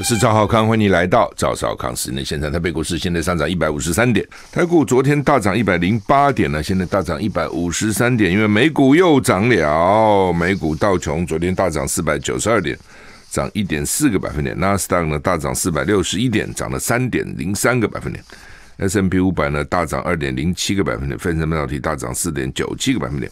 我是赵浩康，欢迎你来到赵少康室内现场。台股市现在上涨一百五十三点，台股昨天大涨一百零八点呢，现在大涨一百五十三点，因为美股又涨了。美股道琼昨天大涨四百九十二点，涨一点四个百分点；纳斯达克呢大涨四百六十一点，涨了三点零三个百分点；S M P 五百呢大涨二点零七个百分点，分成半导体大涨四点九七个百分点。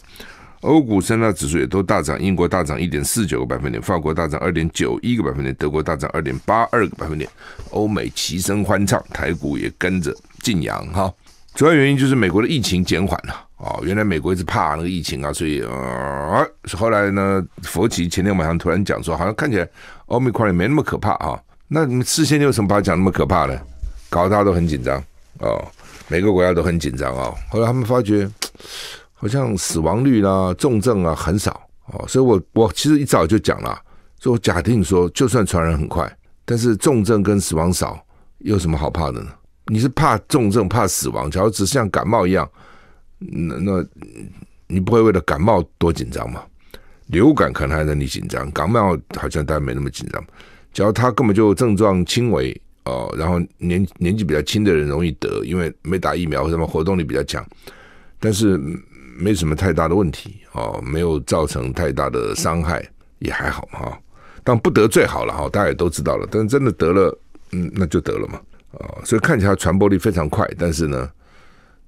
欧股三大指数也都大涨，英国大涨一点四九个百分点，法国大涨二点九一个百分点，德国大涨二点八二个百分点，欧美齐声欢唱，台股也跟着晋阳哈。主要原因就是美国的疫情减缓了啊，原来美国一直怕那个疫情啊，所以呃，后来呢，佛奇前天晚上突然讲说，好像看起来欧美块也没那么可怕啊。那你们四千六什么把它讲那么可怕呢？搞得大家都很紧张哦，每个国家都很紧张哦。后来他们发觉。好像死亡率啦、重症啊很少哦，所以我我其实一早就讲了，说假定说就算传染很快，但是重症跟死亡少，有什么好怕的呢？你是怕重症、怕死亡？假如只是像感冒一样，那那你不会为了感冒多紧张吗？流感可能还能你紧张，感冒好像大家没那么紧张。只要他根本就症状轻微哦，然后年年纪比较轻的人容易得，因为没打疫苗或者什么活动力比较强，但是。没什么太大的问题哦，没有造成太大的伤害，也还好哈，但不得罪好了哈，大家也都知道了。但是真的得了，嗯，那就得了嘛。哦，所以看起来传播力非常快，但是呢，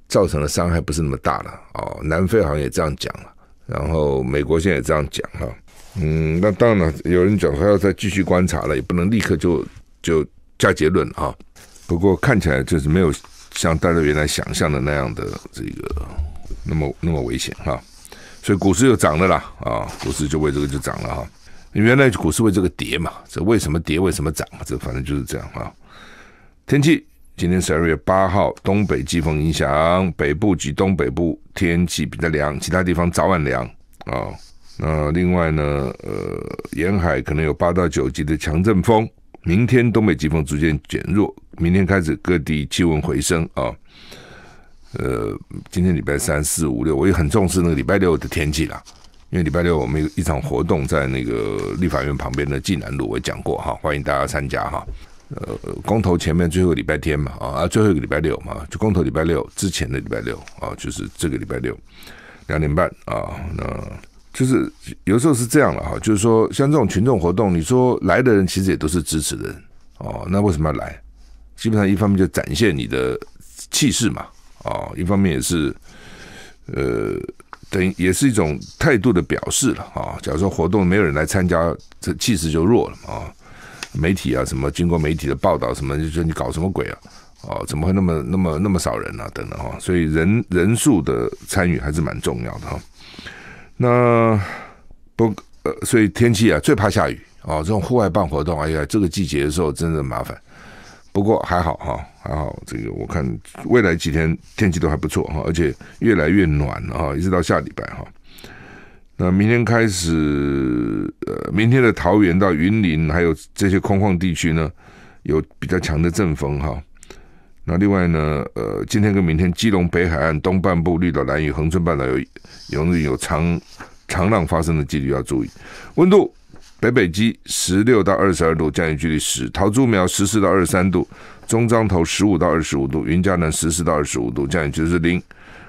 造成的伤害不是那么大了。哦，南非好像也这样讲了，然后美国现在也这样讲了。嗯，那当然了，有人讲说要再继续观察了，也不能立刻就就下结论啊。不过看起来就是没有像大家原来想象的那样的这个。那么那么危险哈，所以股市又涨了啦啊，股市就为这个就涨了哈。原来股市为这个跌嘛，这为什么跌？为什么涨？这反正就是这样啊。天气今天十二月八号，东北季风影响，北部及东北部天气比较凉，其他地方早晚凉啊。那另外呢，呃，沿海可能有八到九级的强阵风。明天东北季风逐渐减弱，明天开始各地气温回升啊。呃，今天礼拜三四五六，我也很重视那个礼拜六的天气啦，因为礼拜六我们有一场活动在那个立法院旁边的济南路，我讲过哈，欢迎大家参加哈。呃，公投前面最后一个礼拜天嘛，啊，最后一个礼拜六嘛，就公投礼拜六之前的礼拜六啊，就是这个礼拜六两点半啊，那就是有时候是这样了哈，就是说像这种群众活动，你说来的人其实也都是支持的人哦，那为什么要来？基本上一方面就展现你的气势嘛。啊，一方面也是，呃，等于也是一种态度的表示了啊。假如说活动没有人来参加，这气势就弱了啊。媒体啊，什么经过媒体的报道，什么就说你搞什么鬼啊？哦，怎么会那么那么那么少人呢？等等啊，所以人人数的参与还是蛮重要的哈。那不呃，所以天气啊最怕下雨啊。这种户外办活动，哎呀，这个季节的时候真的麻烦。不过还好哈，还好这个我看未来几天天气都还不错哈，而且越来越暖了哈，一直到下礼拜哈。那明天开始，呃，明天的桃园到云林还有这些空旷地区呢，有比较强的阵风哈。那另外呢，呃，今天跟明天，基隆北海岸东半部、绿岛南屿、横村半岛有有有长长浪发生的几率要注意，温度。北北基十六到二十二度，降雨距离十；桃竹苗十四到二十三度，中彰头十五到二十五度，云嘉南十四到二十五度，降雨距离是零；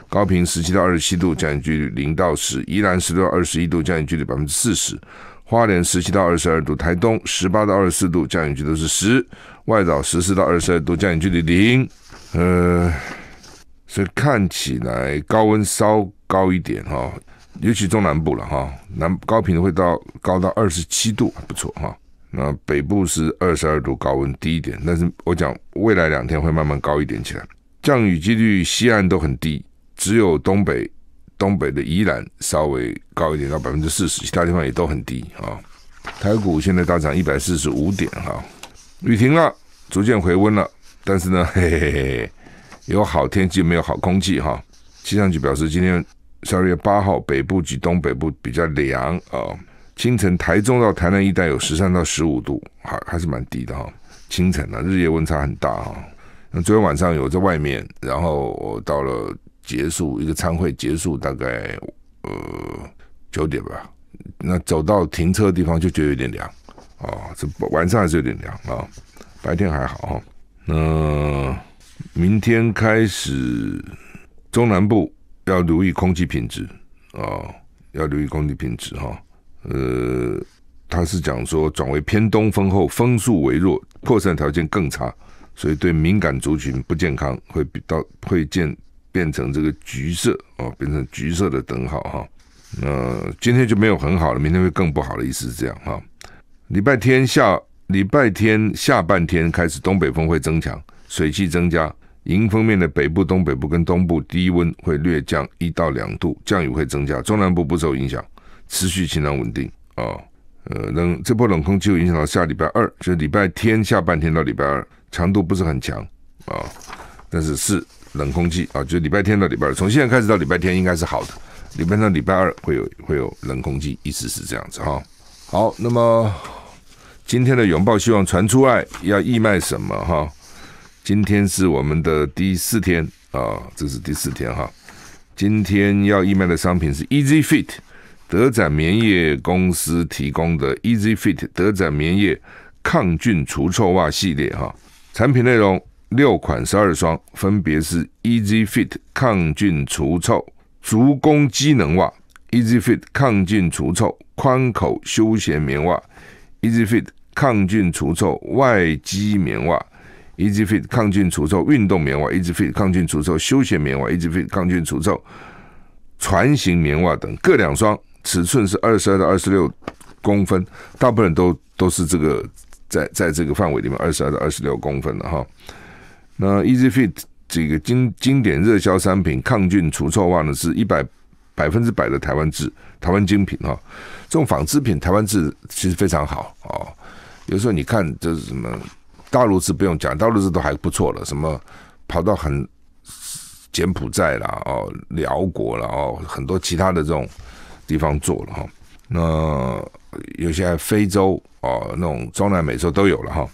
高屏十七到二十七度，降雨距离零到十；宜兰十六到二十一度，降雨距离百分之四十；花莲十七到二十二度，台东十八到二十四度，降雨距离是十；外岛十四到二十二度，降雨距离零。呃，所以看起来高温稍高一点哈。尤其中南部了哈，南高频会到高到二十七度，还不错哈。那北部是二十二度高温，低一点。但是我讲未来两天会慢慢高一点起来，降雨几率西岸都很低，只有东北、东北的宜兰稍微高一点到百分之四十，其他地方也都很低啊。台股现在大涨一百四十五点哈，雨停了，逐渐回温了，但是呢，嘿嘿嘿，有好天气没有好空气哈。气象局表示今天。十二月八号，北部及东北部比较凉啊。清晨，台中到台南一带有十三到十五度，还还是蛮低的哈。清晨啊，日夜温差很大啊。那昨天晚上有在外面，然后我到了结束一个参会结束，大概呃九点吧。那走到停车的地方就觉得有点凉啊，这晚上还是有点凉啊。白天还好哦。那明天开始，中南部。要留意空气品质啊！要留意空气品质哈。呃，他是讲说转为偏东风后，风速微弱，扩散条件更差，所以对敏感族群不健康会比到会见变成这个橘色哦，变成橘色的等号哈。那今天就没有很好了，明天会更不好的，意思是这样哈。礼拜天下礼拜天下半天开始东北风会增强，水汽增加。迎风面的北部、东北部跟东部低温会略降一到两度，降雨会增加。中南部不受影响，持续晴朗稳定啊。呃，冷这波冷空气影响到下礼拜二，就是礼拜天下半天到礼拜二，强度不是很强啊，但是是冷空气啊。就礼拜天到礼拜二，从现在开始到礼拜天应该是好的。礼拜三、礼拜二会有会有冷空气，意思是这样子哈。好，那么今天的拥抱希望传出爱，要义卖什么哈？今天是我们的第四天啊，这是第四天哈。今天要义卖的商品是 Easy Fit 德展棉业公司提供的 Easy Fit 德展棉业抗菌除臭袜系列哈。产品内容六款十二双，分别是 Easy Fit 抗菌除臭足弓机能袜、Easy Fit 抗菌除臭宽口休闲棉袜、Easy Fit 抗菌除臭外机棉袜。Easy Fit 抗菌除臭运动棉袜，Easy Fit 抗菌除臭休闲棉袜，Easy Fit 抗菌除臭船型棉袜等各两双，尺寸是二十二到二十六公分，大部分都都是这个在在这个范围里面二十二到二十六公分的哈。那 Easy Fit 这个经经典热销商品抗菌除臭袜呢，是一百百分之百的台湾制，台湾精品哈。这种纺织品台湾制其实非常好哦。有时候你看就是什么。大陆是不用讲，大陆是都还不错了。什么跑到很柬埔寨啦、哦，辽国啦、哦，很多其他的这种地方做了哈。那有些非洲哦，那种中南美洲都有了哈。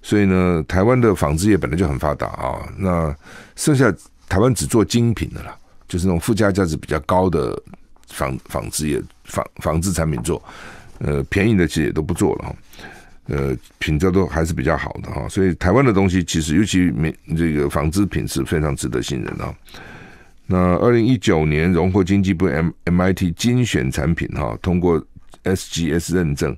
所以呢，台湾的纺织业本来就很发达啊。那剩下台湾只做精品的啦，就是那种附加价值比较高的纺纺织业、纺纺织产品做。呃，便宜的其实也都不做了。呃，品质都还是比较好的哈，所以台湾的东西其实尤其没这个纺织品是非常值得信任啊。那二零一九年荣获经济部 M MIT 精选产品哈，通过 SGS 认证、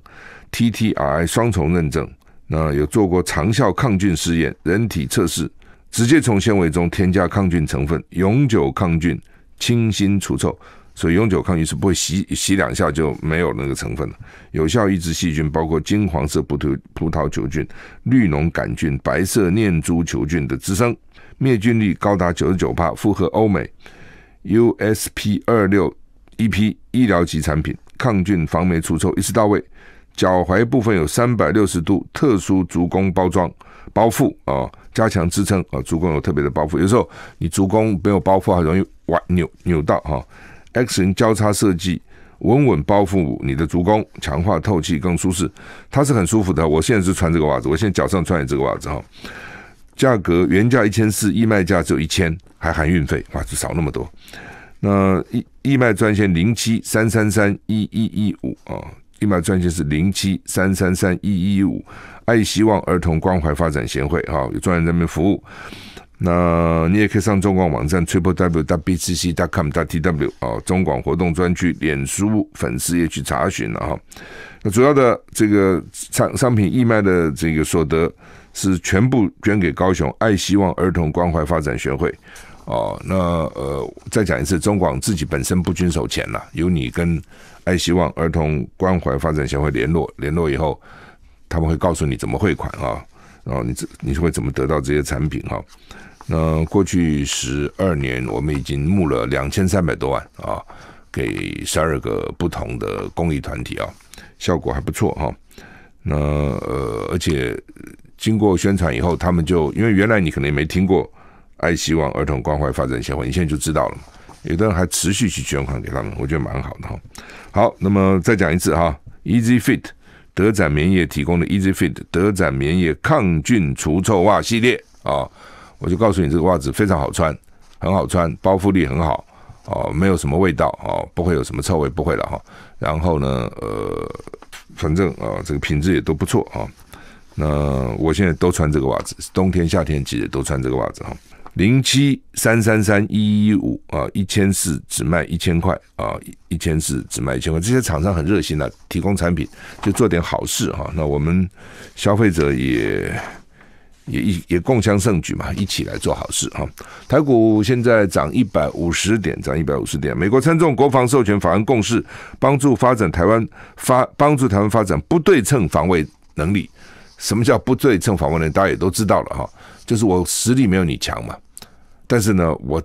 TTRI 双重认证，那有做过长效抗菌试验、人体测试，直接从纤维中添加抗菌成分，永久抗菌、清新除臭。所以永久抗菌是不会洗洗两下就没有那个成分了，有效抑制细菌，包括金黄色葡萄葡萄球菌、绿脓杆菌、白色念珠球菌的滋生，灭菌率高达九十九帕，符合欧美 USP 二六一批医疗级产品，抗菌防霉除臭一次到位。脚踝部分有三百六十度特殊足弓包装包覆啊，加强支撑啊，足弓有特别的包覆，有时候你足弓没有包覆还容易崴扭扭到哈。X 型交叉设计，稳稳包覆你的足弓，强化透气更舒适。它是很舒服的，我现在是穿这个袜子，我现在脚上穿的这个袜子哈。价格原价一千四，义卖价只有一千，还含运费哇，就少那么多。那义义卖专线零七三三三一一一五啊，义卖专线是零七三三三一一五。爱希望儿童关怀发展协会哈，有专人民服务。那你也可以上中广网站 triple w w b c c com w t w 啊，中广活动专区，脸书粉丝也去查询了哈。那主要的这个商商品义卖的这个所得是全部捐给高雄爱希望儿童关怀发展协会哦。那呃，再讲一次，中广自己本身不遵手钱了，由你跟爱希望儿童关怀发展协会联络联络以后，他们会告诉你怎么汇款啊，然后你这你会怎么得到这些产品哈。那过去十二年，我们已经募了两千三百多万啊，给十二个不同的公益团体啊，效果还不错哈。那呃，而且经过宣传以后，他们就因为原来你可能也没听过“爱希望儿童关怀发展协会”，你现在就知道了有的人还持续去捐款给他们，我觉得蛮好的哈。好，那么再讲一次哈，Easy Fit 德展棉业提供的 Easy Fit 德展棉业抗菌除臭袜系列啊。我就告诉你，这个袜子非常好穿，很好穿，包覆力很好，哦，没有什么味道，哦，不会有什么臭味，不会了哈。然后呢，呃，反正啊，这个品质也都不错啊。那我现在都穿这个袜子，冬天、夏天季节都穿这个袜子哈。零七三三三一一五啊，一千四只卖一千块啊，一千四只卖一千块。这些厂商很热心的提供产品，就做点好事哈。那我们消费者也。也一也共襄盛举嘛，一起来做好事哈。台股现在涨一百五十点，涨一百五十点。美国参众国防授权法案共识，帮助发展台湾发帮助台湾发展不对称防卫能力。什么叫不对称防卫能力？大家也都知道了哈，就是我实力没有你强嘛，但是呢，我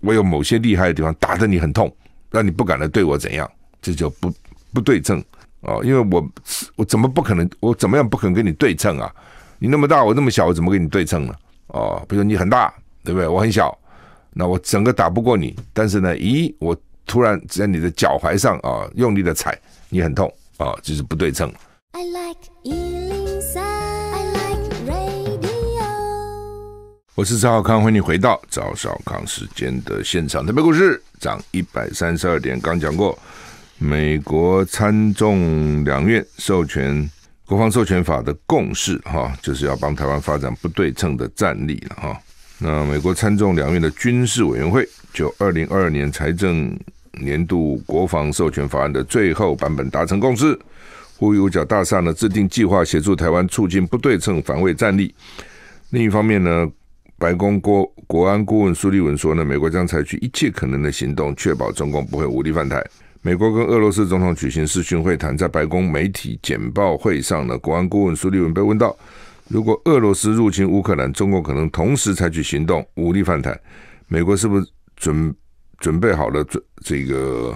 我有某些厉害的地方，打得你很痛，让你不敢来对我怎样，这就不不对称啊。因为我我怎么不可能，我怎么样不可能跟你对称啊？你那么大，我那么小，我怎么跟你对称呢？哦，比如你很大，对不对？我很小，那我整个打不过你。但是呢，咦，我突然在你的脚踝上啊，用力的踩，你很痛啊，就是不对称。I like 103, I like radio. 我是赵小康，欢迎回到赵小康时间的现场特别故事，涨一百三十二点，刚讲过美国参众两院授权。国防授权法的共识，哈，就是要帮台湾发展不对称的战力了，哈。那美国参众两院的军事委员会就二零二二年财政年度国防授权法案的最后版本达成共识，呼吁五角大厦呢制定计划，协助台湾促进不对称防卫战力。另一方面呢，白宫国国安顾问苏立文说呢，美国将采取一切可能的行动，确保中共不会武力犯台。美国跟俄罗斯总统举行视讯会谈，在白宫媒体简报会上呢，国安顾问苏利文被问到，如果俄罗斯入侵乌克兰，中国可能同时采取行动，武力反弹，美国是不是准准备好了？准这个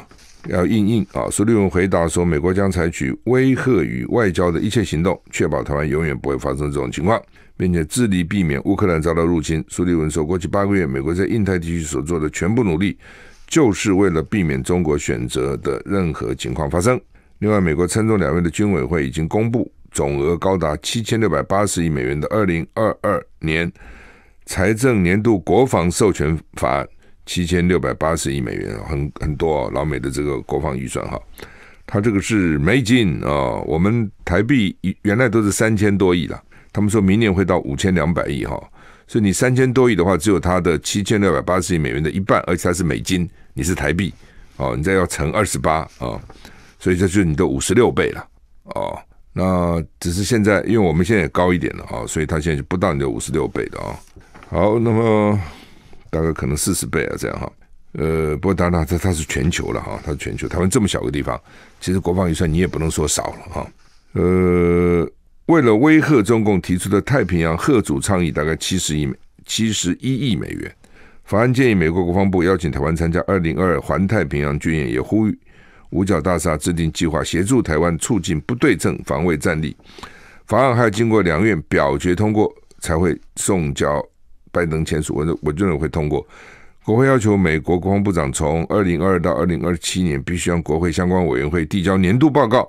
要硬硬啊？苏利文回答说，美国将采取威吓与外交的一切行动，确保台湾永远不会发生这种情况，并且致力避免乌克兰遭到入侵。苏利文说，过去八个月，美国在印太地区所做的全部努力。就是为了避免中国选择的任何情况发生。另外，美国参众两院的军委会已经公布总额高达七千六百八十亿美元的二零二二年财政年度国防授权法案，七千六百八十亿美元，很很多哦，老美的这个国防预算哈。它这个是美金啊，我们台币原来都是三千多亿了，他们说明年会到五千两百亿哈。所以你三千多亿的话，只有它的七千六百八十亿美元的一半，而且它是美金，你是台币，哦，你再要乘二十八啊，所以这就是你的五十六倍了，哦，那只是现在，因为我们现在也高一点了啊，所以它现在是不到你的五十六倍的啊。好，那么大概可能四十倍啊，这样哈。呃，不过当然，它它是全球了哈，它是全球。台湾这么小个地方，其实国防预算你也不能说少了哈。呃。为了威吓中共提出的太平洋贺主倡议，大概七十亿美七十一亿美元，法案建议美国国防部邀请台湾参加二零二二环太平洋军演，也呼吁五角大厦制定计划，协助台湾促进不对称防卫战力。法案还要经过两院表决通过才会送交拜登签署。我我觉会通过。国会要求美国国防部长从二零二二到二零二七年必须向国会相关委员会递交年度报告。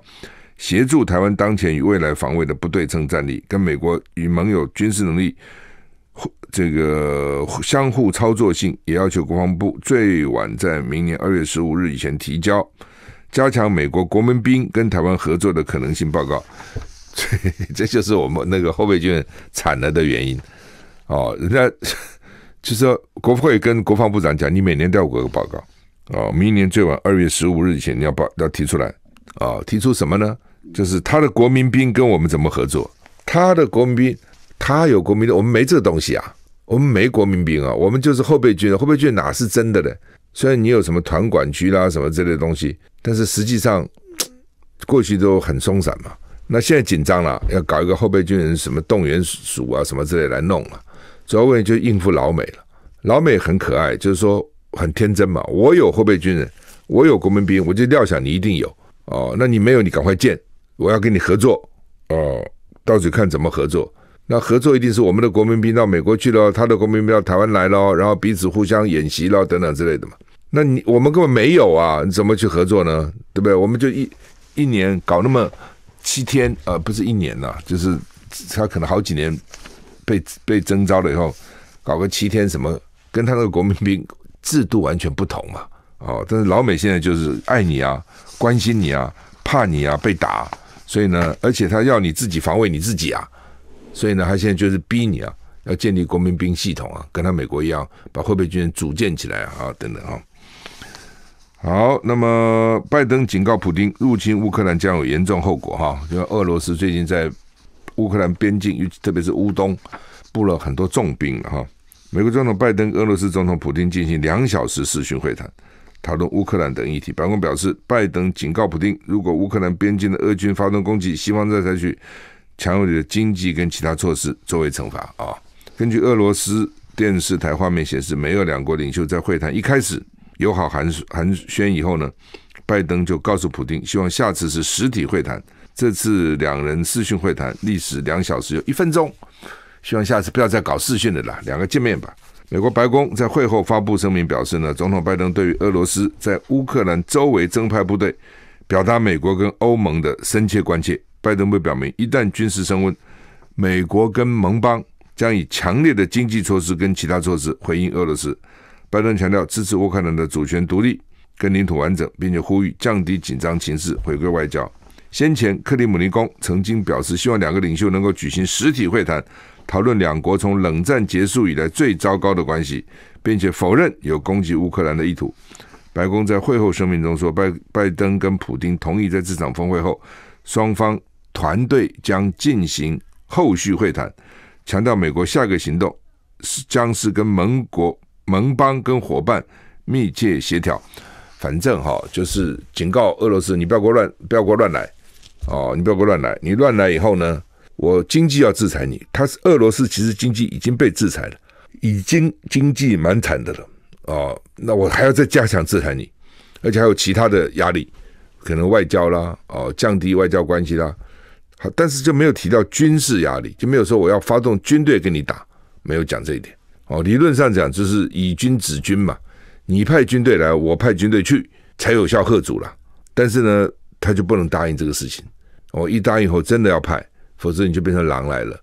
协助台湾当前与未来防卫的不对称战力，跟美国与盟友军事能力，这个相互操作性，也要求国防部最晚在明年二月十五日以前提交加强美国国民兵跟台湾合作的可能性报告。这这就是我们那个后备军惨了的原因。哦，人家 就是国会跟国防部长讲，你每年都要五个报告。哦，明年最晚二月十五日以前你要报要提出来。啊，提出什么呢？就是他的国民兵跟我们怎么合作？他的国民兵，他有国民的，我们没这东西啊，我们没国民兵啊，我们就是后备军人，后备军人哪是真的呢？虽然你有什么团管区啦什么之类东西，但是实际上过去都很松散嘛。那现在紧张了，要搞一个后备军人什么动员署啊什么之类来弄了。主要问题就应付老美了。老美很可爱，就是说很天真嘛。我有后备军人，我有国民兵，我就料想你一定有。哦，那你没有，你赶快建。我要跟你合作，哦，到底看怎么合作？那合作一定是我们的国民兵到美国去了，他的国民兵到台湾来了，然后彼此互相演习了等等之类的嘛。那你我们根本没有啊，你怎么去合作呢？对不对？我们就一一年搞那么七天，呃，不是一年呐，就是他可能好几年被被征召了以后，搞个七天什么，跟他那个国民兵制度完全不同嘛。哦，但是老美现在就是爱你啊，关心你啊，怕你啊被打。所以呢，而且他要你自己防卫你自己啊，所以呢，他现在就是逼你啊，要建立国民兵系统啊，跟他美国一样，把后备军人组建起来啊，等等啊。好，那么拜登警告普京，入侵乌克兰将有严重后果哈，因为俄罗斯最近在乌克兰边境，特别是乌东布了很多重兵哈。美国总统拜登、俄罗斯总统普京进行两小时视讯会谈。讨论乌克兰等议题。白宫表示，拜登警告普京，如果乌克兰边境的俄军发动攻击，西方再采取强有力的经济跟其他措施作为惩罚。啊，根据俄罗斯电视台画面显示，美俄两国领袖在会谈一开始友好寒寒暄以后呢，拜登就告诉普京，希望下次是实体会谈。这次两人视讯会谈历时两小时有一分钟，希望下次不要再搞视讯的了，两个见面吧。美国白宫在会后发布声明表示，呢，总统拜登对于俄罗斯在乌克兰周围增派部队，表达美国跟欧盟的深切关切。拜登会表明，一旦军事升温，美国跟盟邦将以强烈的经济措施跟其他措施回应俄罗斯。拜登强调支持乌克兰的主权独立跟领土完整，并且呼吁降低紧张情势，回归外交。先前克里姆林宫曾经表示，希望两个领袖能够举行实体会谈。讨论两国从冷战结束以来最糟糕的关系，并且否认有攻击乌克兰的意图。白宫在会后声明中说：“拜拜登跟普京同意在这场峰会后，双方团队将进行后续会谈，强调美国下个行动是将是跟盟国、盟邦跟伙伴密切协调。反正哈，就是警告俄罗斯，你不要给我乱，不要给我乱来哦，你不要给我乱来，你乱来以后呢？”我经济要制裁你，他是俄罗斯，其实经济已经被制裁了，已经经济蛮惨的了啊。那我还要再加强制裁你，而且还有其他的压力，可能外交啦，哦，降低外交关系啦。好，但是就没有提到军事压力，就没有说我要发动军队跟你打，没有讲这一点。哦，理论上讲就是以军止军嘛，你派军队来，我派军队去才有效贺主了。但是呢，他就不能答应这个事情。哦，一答应后真的要派。否则你就变成狼来了。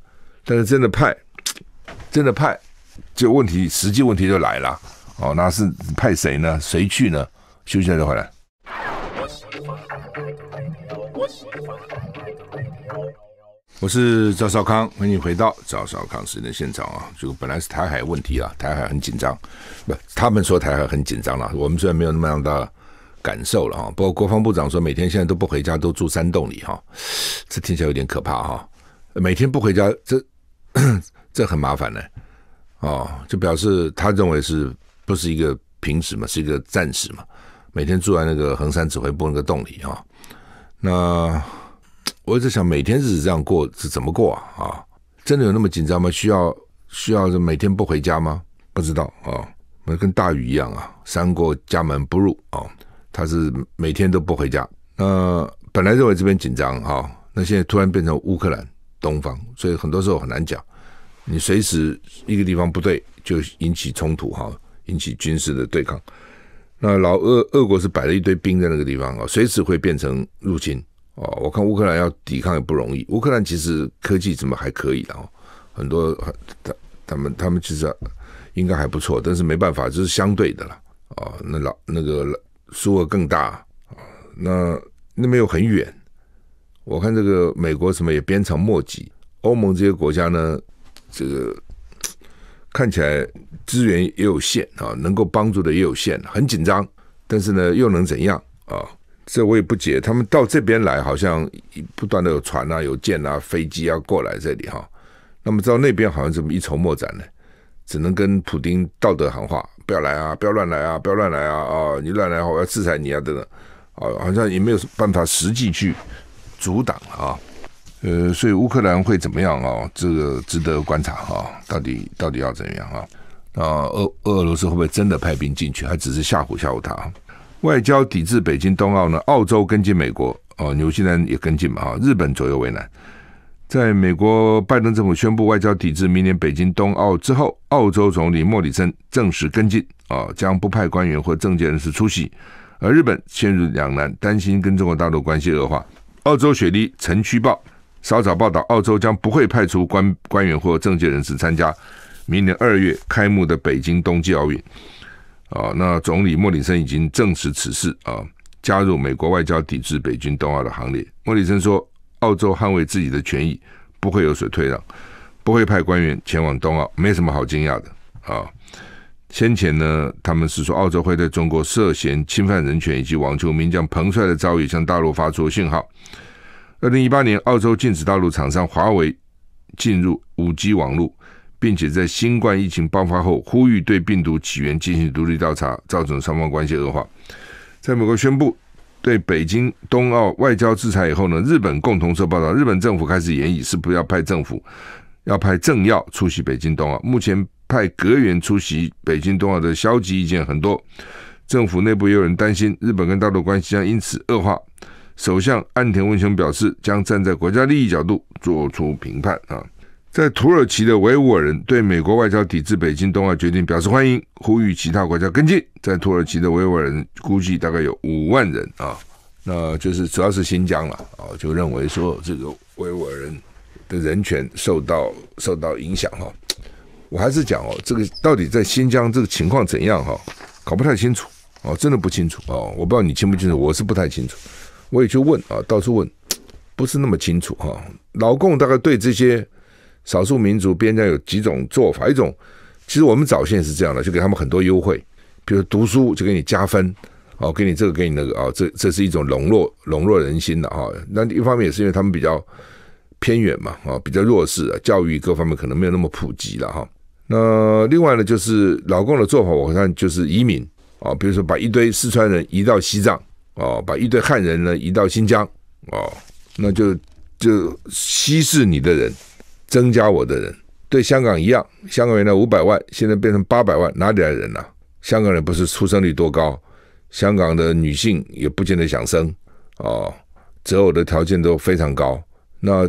但是真的派，真的派，就问题实际问题就来了。哦，那是派谁呢？谁去呢？休息再回来。我的我是赵少康，欢迎回到赵少康时的现场啊。就本来是台海问题啊，台海很紧张，不他们说台海很紧张了，我们虽然没有那么样大。感受了哈，不过国防部长说每天现在都不回家，都住山洞里哈，这听起来有点可怕哈。每天不回家，这这很麻烦呢。哦，就表示他认为是不是一个平时嘛，是一个战时嘛，每天住在那个横山指挥部那个洞里啊。那我一直想，每天日子这样过是怎么过啊？啊，真的有那么紧张吗？需要需要是每天不回家吗？不知道啊，那跟大禹一样啊，三过家门不入啊。他是每天都不回家。那本来认为这边紧张哈，那现在突然变成乌克兰东方，所以很多时候很难讲。你随时一个地方不对，就引起冲突哈，引起军事的对抗。那老俄俄国是摆了一堆兵在那个地方，随时会变成入侵哦。我看乌克兰要抵抗也不容易。乌克兰其实科技怎么还可以啊、哦，很多他他们他们其实应该还不错，但是没办法，这是相对的了哦，那老那个。数额更大啊，那那边又很远，我看这个美国什么也鞭长莫及，欧盟这些国家呢，这个看起来资源也有限啊，能够帮助的也有限，很紧张。但是呢，又能怎样啊？这我也不解。他们到这边来，好像不断的有船啊、有舰啊、飞机啊过来这里哈。那么到那边，好像怎么一筹莫展呢？只能跟普丁道德喊话。不要来啊！不要乱来啊！不要乱来啊！啊，你乱来，我要制裁你啊！等等，啊，好像也没有办法实际去阻挡啊。呃，所以乌克兰会怎么样啊？这个值得观察哈，到底到底要怎样啊？啊，俄俄罗斯会不会真的派兵进去？还只是吓唬吓唬他？外交抵制北京、冬奥呢？澳洲跟进美国，哦，纽西兰也跟进嘛？哈，日本左右为难。在美国拜登政府宣布外交抵制明年北京冬奥之后，澳洲总理莫里森正式跟进，啊，将不派官员或政界人士出席。而日本陷入两难，担心跟中国大陆关系恶化。澳洲雪梨城区报稍早报道，澳洲将不会派出官官员或政界人士参加明年二月开幕的北京冬季奥运。啊，那总理莫里森已经证实此事，啊，加入美国外交抵制北京冬奥的行列。莫里森说。澳洲捍卫自己的权益，不会有所退让，不会派官员前往东澳，没什么好惊讶的啊。先前呢，他们是说澳洲会对中国涉嫌侵犯人权以及网球名将彭帅的遭遇向大陆发出信号。二零一八年，澳洲禁止大陆厂商华为进入五 G 网络，并且在新冠疫情爆发后呼吁对病毒起源进行独立调查，造成双方关系恶化。在美国宣布。对北京冬奥外交制裁以后呢？日本共同社报道，日本政府开始言议是不要派政府，要派政要出席北京冬奥。目前派阁员出席北京冬奥的消极意见很多，政府内部也有人担心日本跟大陆关系将因此恶化。首相岸田文雄表示，将站在国家利益角度做出评判啊。在土耳其的维吾尔人对美国外交抵制北京冬奥会决定表示欢迎，呼吁其他国家跟进。在土耳其的维吾尔人估计大概有五万人啊，那就是主要是新疆了啊，就认为说这个维吾尔人的人权受到受到影响哈。我还是讲哦，这个到底在新疆这个情况怎样哈，搞不太清楚哦，真的不清楚哦，我不知道你清不清楚，我是不太清楚，我也去问啊，到处问，不是那么清楚哈。老共大概对这些。少数民族边疆有几种做法，一种其实我们早先是这样的，就给他们很多优惠，比如读书就给你加分，哦，给你这个给你那个啊，这这是一种笼络笼络人心的哈。那一方面也是因为他们比较偏远嘛，啊，比较弱势，啊，教育各方面可能没有那么普及了哈。那另外呢，就是老共的做法，我看就是移民啊，比如说把一堆四川人移到西藏，哦，把一堆汉人呢移到新疆，哦，那就就稀释你的人。增加我的人，对香港一样，香港原来五百万，现在变成八百万，哪里来的人呢？香港人不是出生率多高，香港的女性也不见得想生，哦，择偶的条件都非常高，那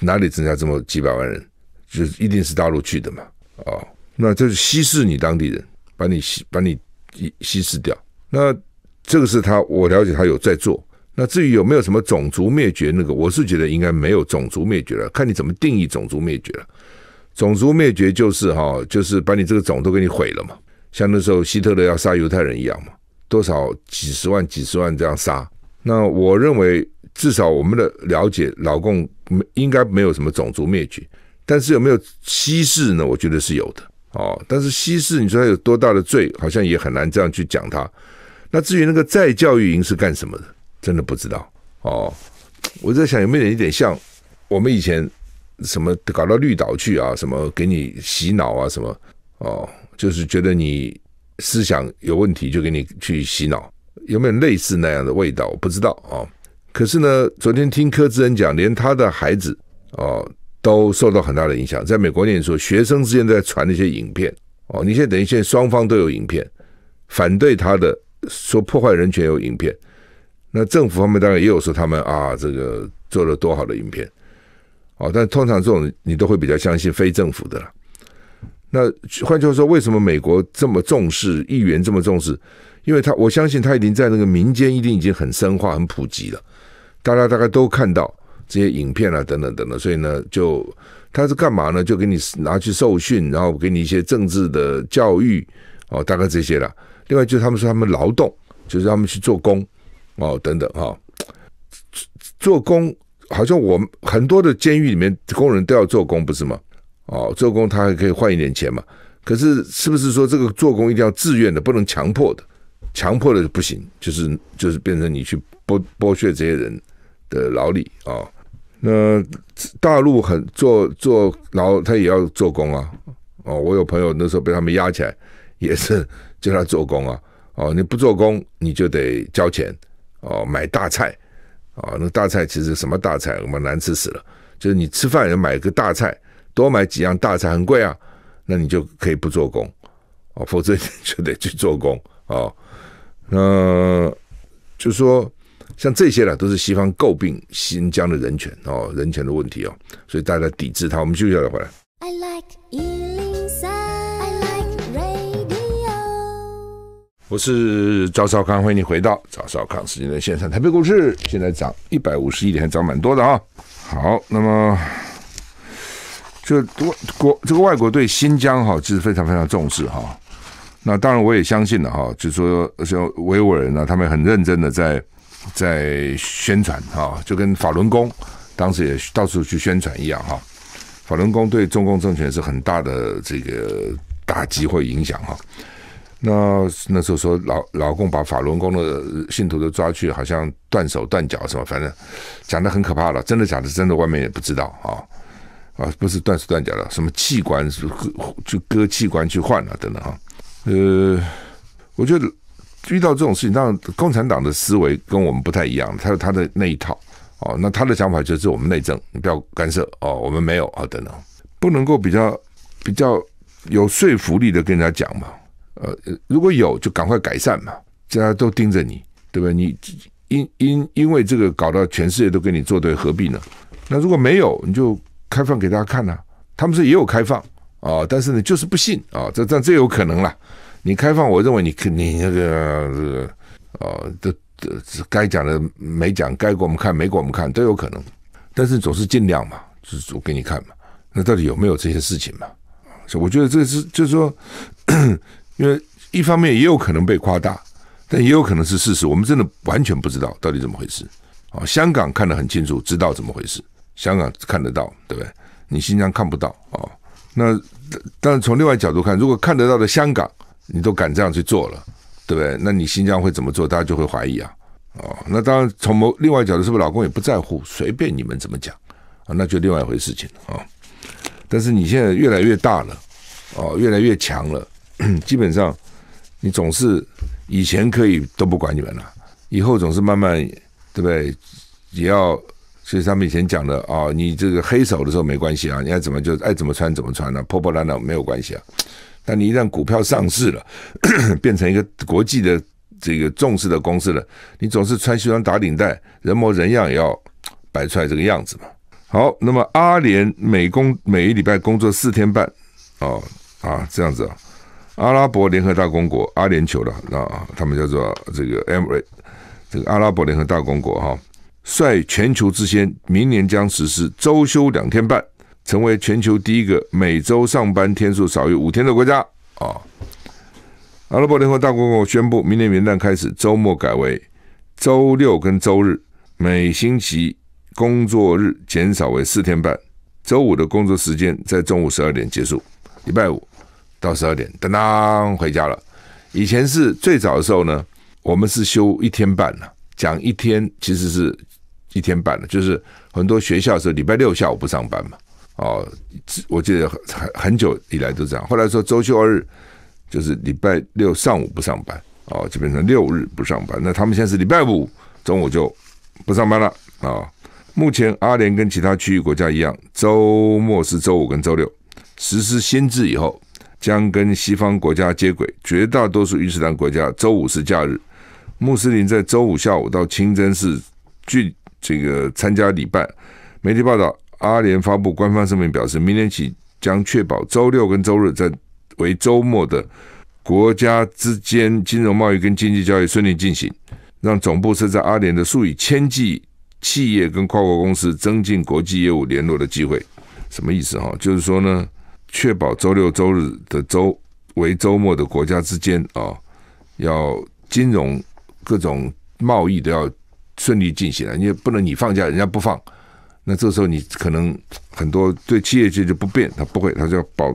哪里增加这么几百万人？就一定是大陆去的嘛，哦，那就是稀释你当地人，把你稀把你稀释掉。那这个是他，我了解他有在做。那至于有没有什么种族灭绝那个，我是觉得应该没有种族灭绝了，看你怎么定义种族灭绝了。种族灭绝就是哈，就是把你这个种都给你毁了嘛，像那时候希特勒要杀犹太人一样嘛，多少几十万、几十万这样杀。那我认为，至少我们的了解，老共没应该没有什么种族灭绝，但是有没有稀释呢？我觉得是有的哦。但是稀释，你说他有多大的罪，好像也很难这样去讲他。那至于那个再教育营是干什么的？真的不知道哦，我在想有没有一点像我们以前什么搞到绿岛去啊，什么给你洗脑啊，什么哦，就是觉得你思想有问题就给你去洗脑，有没有类似那样的味道？我不知道啊。可是呢，昨天听柯志恩讲，连他的孩子哦都受到很大的影响，在美国念书，说学生之间在传那些影片哦，你现在等于现在双方都有影片，反对他的说破坏人权有影片。那政府方面当然也有说他们啊，这个做了多好的影片，哦，但通常这种你都会比较相信非政府的了。那换句话说，为什么美国这么重视议员这么重视？因为他我相信他已经在那个民间一定已经很深化、很普及了，大家大概都看到这些影片啊，等等等等，所以呢，就他是干嘛呢？就给你拿去受训，然后给你一些政治的教育，哦，大概这些了。另外就是他们说他们劳动，就是他们去做工。哦，等等哈，做工好像我们很多的监狱里面工人都要做工，不是吗？哦，做工他还可以换一点钱嘛。可是是不是说这个做工一定要自愿的，不能强迫的？强迫的不行，就是就是变成你去剥剥削这些人的劳力啊。那大陆很做做劳，他也要做工啊。哦，我有朋友那时候被他们压起来，也是 叫他做工啊。哦，你不做工你就得交钱。哦，买大菜，啊，那大菜其实什么大菜，我们难吃死了。就是你吃饭要买个大菜，多买几样大菜，很贵啊，那你就可以不做工，哦，否则就得去做工，哦。那就说，像这些呢，都是西方诟病新疆的人权，哦，人权的问题，哦，所以大家抵制他。我们休息一下，回来。I like 我是赵少康，欢迎你回到赵少康时间的线上台北股市，现在涨一百五十一点，涨蛮多的啊。好，那么这个国这个外国对新疆哈，其实非常非常重视哈。那当然我也相信了哈，就说像维吾尔人啊，他们很认真的在在宣传哈，就跟法轮功当时也到处去宣传一样哈。法轮功对中共政权是很大的这个打击或影响哈。那那时候说老老公把法轮功的信徒都抓去，好像断手断脚什么，反正讲的很可怕了。真的假的？真的，外面也不知道啊啊！不是断手断脚了，什么器官割就割器官去换了等等啊。呃，我觉得遇到这种事情，让共产党的思维跟我们不太一样，他有他的那一套哦。那他的想法就是我们内政，你不要干涉哦，我们没有啊等等，不能够比较比较有说服力的跟人家讲嘛。呃，如果有，就赶快改善嘛！大家都盯着你，对不对？你因因因为这个搞到全世界都跟你作对，何必呢？那如果没有，你就开放给大家看呢？他们是也有开放啊，但是呢，就是不信啊。这这这有可能了。你开放，我认为你你那个呃，这这该讲的没讲，该给我们看没给我们看，都有可能。但是总是尽量嘛，就是说给你看嘛。那到底有没有这些事情嘛？我觉得这是就是说。因为一方面也有可能被夸大，但也有可能是事实。我们真的完全不知道到底怎么回事啊！香港看得很清楚，知道怎么回事。香港看得到，对不对？你新疆看不到啊。那但是从另外角度看，如果看得到的香港你都敢这样去做了，对不对？那你新疆会怎么做？大家就会怀疑啊。哦，那当然从某另外角度，是不是老公也不在乎，随便你们怎么讲啊？那就另外一回事情啊。但是你现在越来越大了，哦，越来越强了。基本上，你总是以前可以都不管你们了，以后总是慢慢，对不对？也要所以他们以前讲的啊，你这个黑手的时候没关系啊，你爱怎么就爱怎么穿怎么穿呢，破破烂烂没有关系啊。但你一旦股票上市了，变成一个国际的这个重视的公司了，你总是穿西装打领带，人模人样也要摆出来这个样子嘛。好，那么阿联每工每一礼拜工作四天半，哦啊这样子啊。阿拉伯联合大公国阿联酋的，那他们叫做这个 e m i r a t e 这个阿拉伯联合大公国哈，率全球之先，明年将实施周休两天半，成为全球第一个每周上班天数少于五天的国家啊！阿拉伯联合大公国宣布，明年元旦开始，周末改为周六跟周日，每星期工作日减少为四天半，周五的工作时间在中午十二点结束，礼拜五。到十二点，噔噔回家了。以前是最早的时候呢，我们是休一天半呢，讲一天其实是一天半的，就是很多学校是礼拜六下午不上班嘛，哦，我记得很很久以来都这样。后来说周休二日，就是礼拜六上午不上班，哦，就变成六日不上班。那他们现在是礼拜五中午就不上班了啊。目前阿联跟其他区域国家一样，周末是周五跟周六实施新制以后。将跟西方国家接轨。绝大多数伊斯兰国家周五是假日，穆斯林在周五下午到清真寺聚这个参加礼拜。媒体报道，阿联发布官方声明表示，明天起将确保周六跟周日在为周末的国家之间金融贸易跟经济交易顺利进行，让总部设在阿联的数以千计企业跟跨国公司增进国际业务联络的机会。什么意思哈？就是说呢？确保周六周日的周为周末的国家之间啊，要金融各种贸易都要顺利进行了，因为不能你放假人家不放，那这时候你可能很多对企业界就不变，他不会，他就要保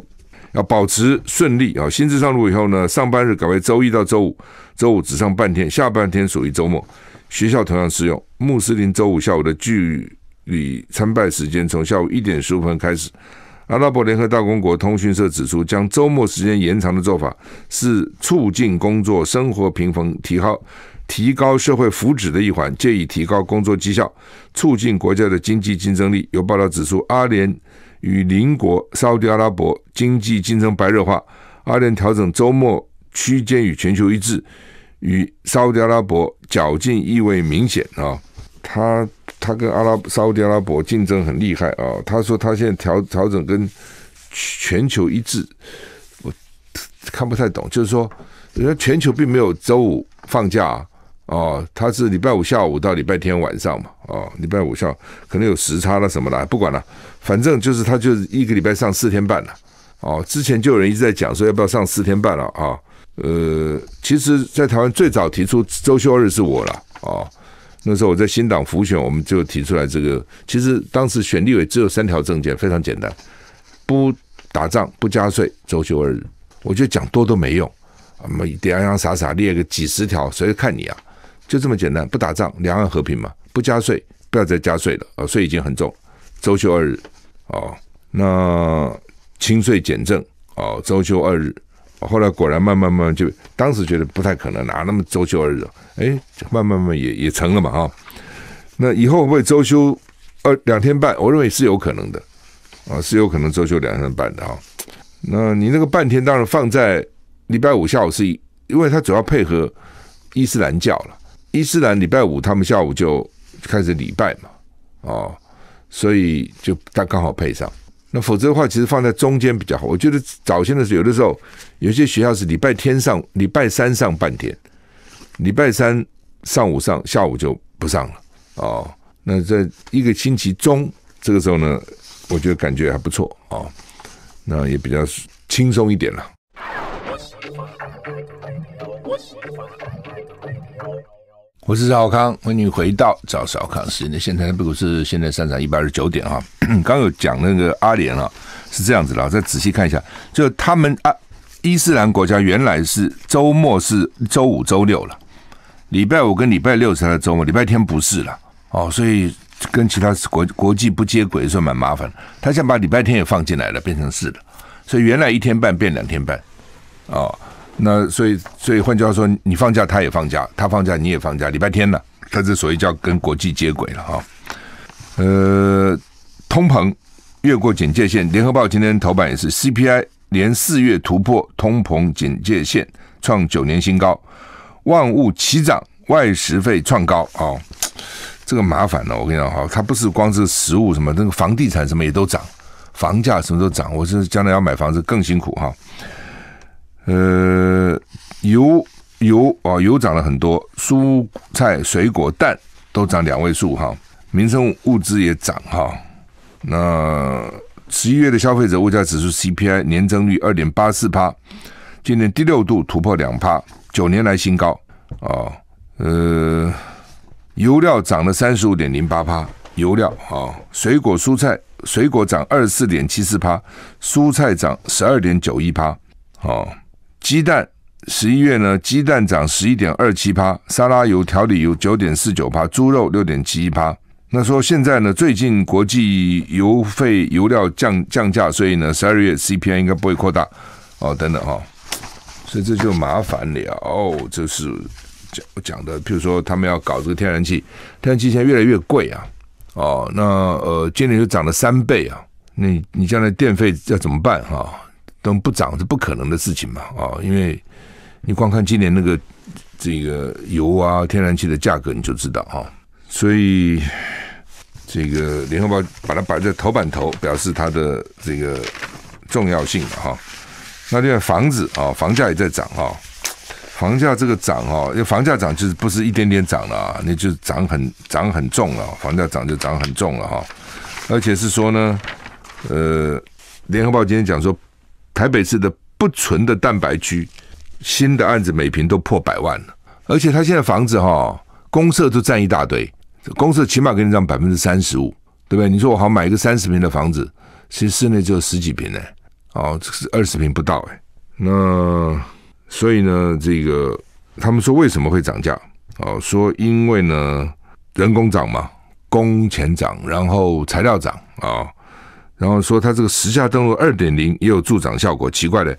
要保持顺利啊。新制上路以后呢，上班日改为周一到周五，周五只上半天，下半天属于周末。学校同样适用。穆斯林周五下午的聚礼参拜时间从下午一点十五分开始。阿拉伯联合大公国通讯社指出，将周末时间延长的做法是促进工作生活平衡、提高提高社会福祉的一环，借以提高工作绩效，促进国家的经济竞争力。有报道指出，阿联与邻国沙特阿拉伯经济竞争白热化，阿联调整周末区间与全球一致，与沙特阿拉伯较劲意味明显啊，他。他跟阿拉沙沙特阿拉伯竞争很厉害啊！他说他现在调调整跟全球一致，我看不太懂。就是说，因为全球并没有周五放假啊，他是礼拜五下午到礼拜天晚上嘛，哦，礼拜五下可能有时差了什么的，不管了，反正就是他就是一个礼拜上四天半了。哦，之前就有人一直在讲说要不要上四天半了啊？呃，其实，在台湾最早提出周休日是我了啊。那时候我在新党辅选，我们就提出来这个。其实当时选立委只有三条政见，非常简单：不打仗、不加税、周休二日。我觉得讲多都没用，啊，没洋洋洒洒列个几十条，谁会看你啊？就这么简单：不打仗，两岸和平嘛；不加税，不要再加税了啊，税已经很重；周休二日，哦，那清税减政，哦，周休二日。后来果然慢慢慢慢就，当时觉得不太可能，哪那么周休二日？哎，慢慢慢也也成了嘛啊！那以后会不会周休呃两天半？我认为是有可能的，啊，是有可能周休两天半的啊。那你那个半天，当然放在礼拜五下午是，因为它主要配合伊斯兰教了。伊斯兰礼拜五他们下午就开始礼拜嘛，哦，所以就它刚好配上。那否则的话，其实放在中间比较好。我觉得早先的时候，有的时候有些学校是礼拜天上、礼拜三上半天，礼拜三上午上，下午就不上了。哦，那在一个星期中，这个时候呢，我觉得感觉还不错哦，那也比较轻松一点了。我是赵康，欢迎回到赵少康时间。现在不是现在上涨一百二十九点哈。刚有讲那个阿联啊，是这样子的，再仔细看一下，就他们啊，伊斯兰国家原来是周末是周五、周六了，礼拜五跟礼拜六才是周末，礼拜天不是了哦。所以跟其他国国际不接轨，所以蛮麻烦。他想把礼拜天也放进来了，变成是的，所以原来一天半变两天半哦。那所以，所以换句话说，你放假他也放假，他放假你也放假。礼拜天了，他这所谓叫跟国际接轨了哈。呃，通膨越过警戒线，联合报今天头版也是 CPI 连四月突破通膨警戒线，创九年新高，万物齐涨，外食费创高哦。这个麻烦了，我跟你讲哈，它不是光是食物什么，那个房地产什么也都涨，房价什么都涨，我是将来要买房子更辛苦哈。呃，油油啊，油涨了很多，蔬菜、水果、蛋都涨两位数哈，民生物资也涨哈。那十一月的消费者物价指数 CPI 年增率二点八四帕，今年第六度突破两帕，九年来新高啊。呃，油料涨了三十五点零八帕，油料啊，水果、蔬菜，水果涨二十四点七四帕，蔬菜涨十二点九一帕，好。鸡蛋十一月呢，鸡蛋涨十一点二七帕，沙拉油、调理油九点四九帕，猪肉六点七一帕。那说现在呢，最近国际油费、油料降降价，所以呢，十二月 CPI 应该不会扩大。哦，等等哈，所以这就麻烦了哦。这是讲讲的，譬如说他们要搞这个天然气，天然气现在越来越贵啊。哦，那呃，今年又涨了三倍啊。那你你将来电费要怎么办哈？都不涨是不可能的事情嘛啊！因为你光看今年那个这个油啊、天然气的价格，你就知道哈，所以这个联合报把它摆在头版头，表示它的这个重要性了哈。那这个房子啊，房价也在涨啊。房价这个涨啊，因为房价涨就是不是一点点涨了啊，那就涨很涨很重了。房价涨就涨很重了哈。而且是说呢，呃，联合报今天讲说。台北市的不纯的蛋白区，新的案子每平都破百万了，而且他现在房子哈，公社都占一大堆，公社起码给你涨百分之三十五，对不对？你说我好买一个三十平的房子，其实室内只有十几平呢，哦，是二十平不到哎。那所以呢，这个他们说为什么会涨价？哦，说因为呢人工涨嘛，工钱涨，然后材料涨啊。然后说他这个实价登录二点零也有助长效果，奇怪的，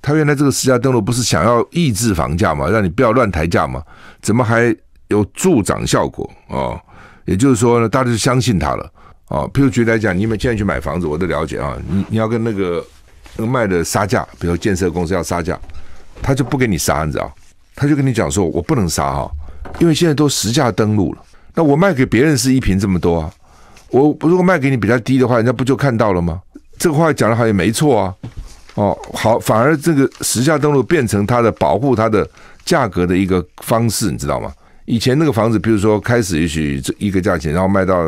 他原来这个实价登录不是想要抑制房价嘛，让你不要乱抬价嘛，怎么还有助长效果哦？也就是说呢，大家就相信他了哦。譬如举例来讲，你们现在去买房子，我都了解啊，你你要跟那个卖的杀价，比如建设公司要杀价，他就不给你杀案子啊，他就跟你讲说，我不能杀哈，因为现在都实价登录了，那我卖给别人是一瓶这么多啊。我如果卖给你比较低的话，人家不就看到了吗？这个话讲的好也没错啊，哦，好，反而这个时效登录变成它的保护它的价格的一个方式，你知道吗？以前那个房子，比如说开始也许一个价钱，然后卖到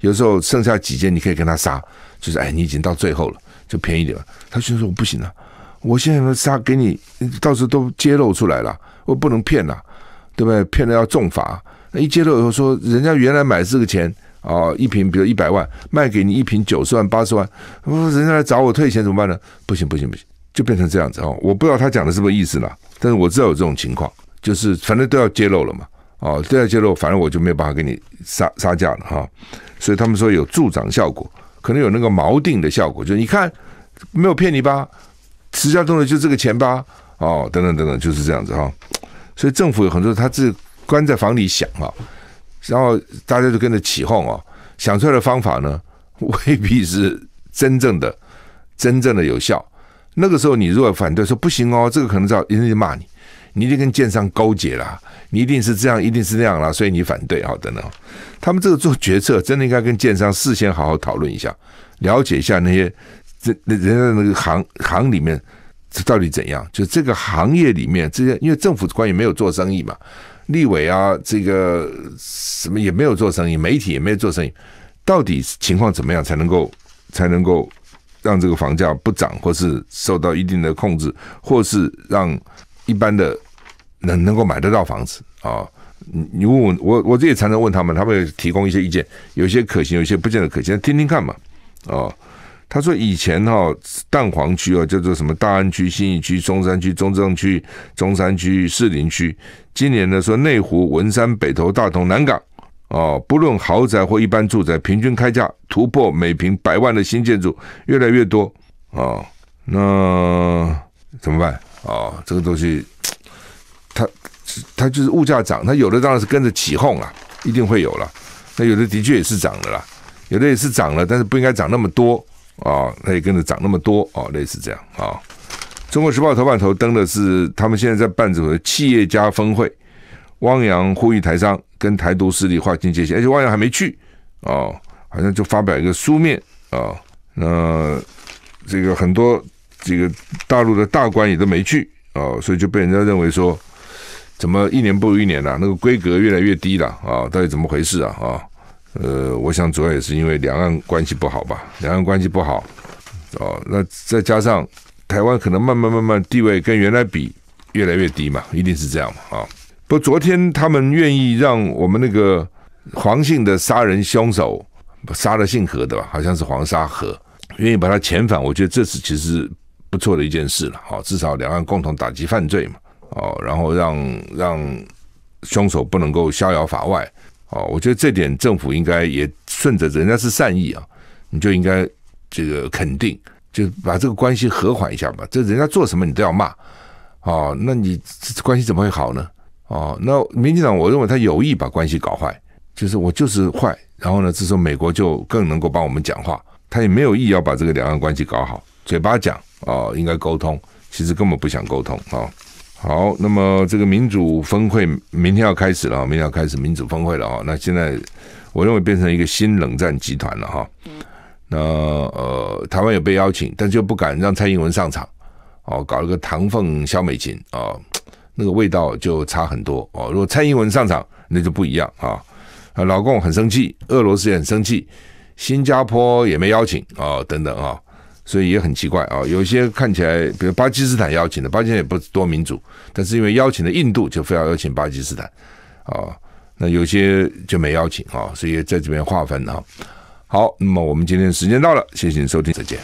有时候剩下几间，你可以跟他杀，就是哎，你已经到最后了，就便宜点了。他就说我不行了，我现在杀给你，到时候都揭露出来了，我不能骗了，对不对？骗了要重罚。那一揭露以后说，人家原来买这个钱。哦，一瓶比如一百万卖给你一瓶九十万八十万，人家来找我退钱怎么办呢？不行不行不行，就变成这样子哦。我不知道他讲的是什么意思了，但是我知道有这种情况，就是反正都要揭露了嘛。哦，都要揭露，反正我就没有办法给你杀杀价了哈。所以他们说有助长效果，可能有那个锚定的效果，就是你看没有骗你吧，实家中的就这个钱吧。哦，等等等等，就是这样子哈。所以政府有很多，他是关在房里想啊。然后大家就跟着起哄哦，想出来的方法呢，未必是真正的、真正的有效。那个时候，你如果反对说不行哦，这个可能要人家骂你，你一定跟建商勾结啦，你一定是这样，一定是那样啦，所以你反对。好，等等，他们这个做决策真的应该跟建商事先好好讨论一下，了解一下那些这那人家那个行行里面到底怎样，就这个行业里面这些，因为政府官员没有做生意嘛。立委啊，这个什么也没有做生意，媒体也没有做生意，到底情况怎么样才能够才能够让这个房价不涨，或是受到一定的控制，或是让一般的能能够买得到房子啊？你问我，我这也常常问他们，他们提供一些意见，有些可行，有些不见得可行，听听看嘛，哦。他说：“以前哈，蛋黄区哦，叫做什么？大安区、新义区、中山区、中正区、中山区、士林区。今年呢，说内湖、文山、北投、大同、南港，哦，不论豪宅或一般住宅，平均开价突破每平百万的新建筑越来越多。哦，那怎么办？哦，这个东西，它它就是物价涨，它有的当然是跟着起哄啊，一定会有了。那有的的确也是涨的啦，有的也是涨了，但是不应该涨那么多。”啊，它也跟着涨那么多啊，类似这样啊。中国时报头版头登的是他们现在在办这的企业家峰会，汪洋呼吁台商跟台独势力划清界限，而且汪洋还没去啊，好像就发表一个书面啊。那这个很多这个大陆的大官也都没去啊，所以就被人家认为说，怎么一年不如一年了？那个规格越来越低了啊？到底怎么回事啊？啊？呃，我想主要也是因为两岸关系不好吧，两岸关系不好，哦，那再加上台湾可能慢慢慢慢地位跟原来比越来越低嘛，一定是这样嘛啊。不，昨天他们愿意让我们那个黄姓的杀人凶手杀了姓何的吧，好像是黄沙河，愿意把他遣返，我觉得这是其实不错的一件事了，哦，至少两岸共同打击犯罪嘛，哦，然后让让凶手不能够逍遥法外。哦，我觉得这点政府应该也顺着人家是善意啊，你就应该这个肯定，就把这个关系和缓一下吧。这人家做什么你都要骂，哦，那你关系怎么会好呢？哦，那民进党我认为他有意把关系搞坏，就是我就是坏，然后呢，这时候美国就更能够帮我们讲话，他也没有意要把这个两岸关系搞好，嘴巴讲哦应该沟通，其实根本不想沟通啊。好，那么这个民主峰会明天要开始了，明天要开始民主峰会了啊。那现在我认为变成一个新冷战集团了哈。那呃，台湾有被邀请，但就不敢让蔡英文上场哦，搞了个唐凤、萧美琴啊，那个味道就差很多哦。如果蔡英文上场，那就不一样啊。啊，老共很生气，俄罗斯也很生气，新加坡也没邀请啊，等等啊。所以也很奇怪啊，有些看起来比如巴基斯坦邀请的，巴基斯坦也不是多民主，但是因为邀请了印度，就非要邀请巴基斯坦啊。那有些就没邀请啊，所以在这边划分啊。好，那么我们今天时间到了，谢谢收听，再见。